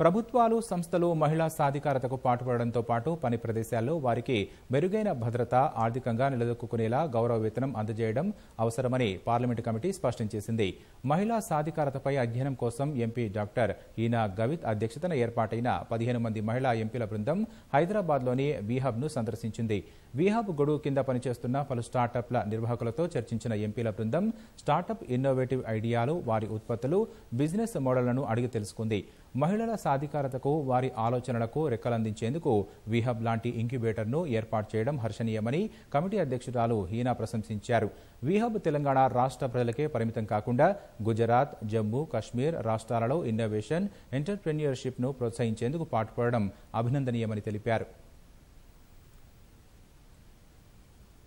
ప్రభుత్వాలు సంస్థలు మహిళా సాధికారతకు పాటుపడడంతో పాటు పని ప్రదేశాల్లో వారికి మెరుగైన భద్రత ఆర్థికంగా నిలదొక్కునేలా గౌరవ వేతనం అందజేయడం అవసరమని పార్లమెంటు కమిటీ స్పష్టం చేసింది మహిళా సాధికారతపై అధ్యయనం కోసం ఎంపీ డాక్టర్ ఈనా గవిత్ అధ్యక్షతన ఏర్పాటైన పదిహేను మంది మహిళా ఎంపీల బృందం హైదరాబాద్లోని ను సందర్శించింది వీహబ్ గొడుగు కింద పనిచేస్తున్న పలు స్టార్టప్ల నిర్వాహకులతో చర్చించిన ఎంపీల బృందం స్టార్టప్ ఇన్నోవేటివ్ ఐడియాలు వారి ఉత్పత్తులు బిజినెస్ మోడళ్లను అడిగి తెలుసుకుంది మహిళల సాధికారతకు వారి ఆలోచనలకు రెక్కలందించేందుకు విహబ్ లాంటి ఇంక్యుబేటర్ను ఏర్పాటు చేయడం హర్షణీయమని కమిటీ అధ్యక్షురాలు హీనా ప్రశంసించారు విహబ్ తెలంగాణ రాష్ట్ర ప్రజలకే పరిమితం కాకుండా గుజరాత్ జమ్మూ కశ్మీర్ రాష్ట్రాలలో ఇన్నోవేషన్ ఎంటర్ప్రెన్యూర్షిప్ను ప్రోత్సహించేందుకు పాటుపడడం అభినందనీయమని తెలిపారు